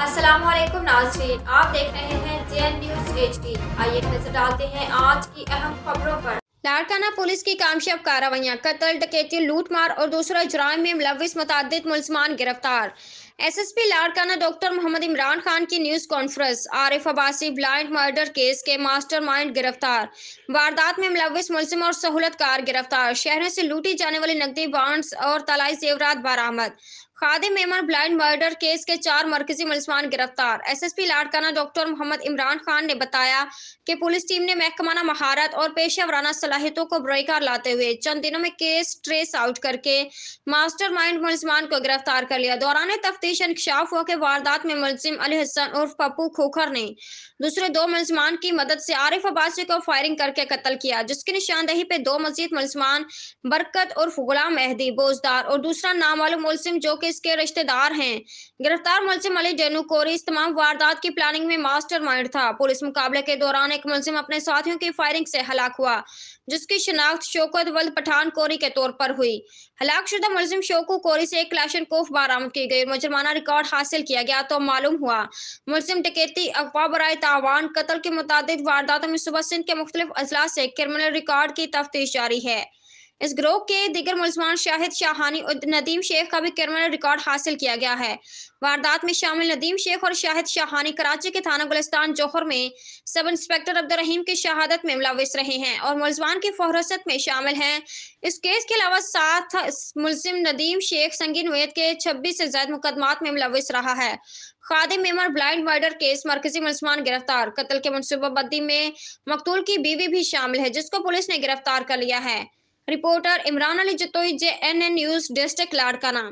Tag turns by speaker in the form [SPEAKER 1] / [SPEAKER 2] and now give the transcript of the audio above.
[SPEAKER 1] अस्सलाम वालेकुम नाजरीन आप देख रहे हैं जे न्यूज एच आइए नजर डालते हैं आज की अहम खबरों पर लाड़काना पुलिस की कामयाब कार्रवाइयाँ कत्ल डकैती लूटमार और दूसरा जराम में मुलविस मुतद मुलजमान गिरफ्तार एसएसपी लाड़काना डॉक्टर मोहम्मद इमरान खान की news conference Arif Abbasi blind murder case के मास्टरमाइंड गिरफ्तार वारदात में मुलविस मुलिम और सहूलतकार गिरफ्तार शहर से लूटी जाने वाली नकदी बॉन्ड्स और तलाई जेवरात बरामद Khadim Memon blind murder case के चार मरकजी मुलमान गिरफ्तार एसएसपी लाड़काना डॉक्टर मोहम्मद इमरान खान ने बताया कि पुलिस टीम ने महकमाना महारत और पेशा वराना सलाहितों को बरकार लाते हुए चंद दिनों में केस ट्रेस आउट करके मास्टरमाइंड मुलसमान को गिरफ्तार कर लिया दौरान तफ्तीश पेश इंकशाफ हुआ कि वारदात में मुलजिम अली हसन उर्फ पप्पू खोखर ने दूसरे दो मुलजमान की मदद से आरिफ अब्बासी को फायरिंग करके कत्ल किया जिसकी निशानदेही पे दो मजीद मुलजमान बरकत उर्फ गुलाम मेहदी बोजदार और दूसरा नाम मालूम मुलसिम जो कि इसके रिश्तेदार हैं गिरफ्तार मुलसिम अली जनू कोरी इस तमाम वारदात की प्लानिंग में मास्टर माइंड था पुलिस मुकाबले के दौरान एक मुलसिम अपने साथियों की फायरिंग से हलाक हुआ जिसकी शनाख्त शोकत वल पठान कोरी के तौर पर हुई हलाक शुदा मुलजिम शोकू कोरी से एक क्लाशन कोफ बरामद की गई मुजरमा जुर्माना रिकॉर्ड हासिल किया गया तो मालूम हुआ मुलिम टिकेती अफवाह बरए तावान कतल के मुताद वारदातों में सुबह सिंध के मुख्तलिफ अजला से क्रिमिनल रिकॉर्ड की तफ्तीश जारी है इस ग्रोह के दिगर मुलजमान शाहिद शाहानी और नदीम शेख का भी क्रिमिनल रिकॉर्ड हासिल किया गया है वारदात में शामिल नदीम शेख और शाहिद शाहानी कराची के थाना गुलस्तान जोहर में सब इंस्पेक्टर अब्दुलरहीम की शहादत में मुलविस रहे हैं और मुलजमान की फहरस्त में शामिल हैं इस केस के अलावा सात मुलिम नदीम शेख संगीन वेद के छब्बीस से ज्यादा मुकदमा में मुलविस रहा है Khadim Memon blind murder case मरकजी मुलमान गिरफ्तार कत्ल के मनसूबाबंदी में मकतूल की बीवी भी शामिल है जिसको पुलिस ने गिरफ्तार कर लिया है reporter Imran Ali Jatoi J N N news desk Larkana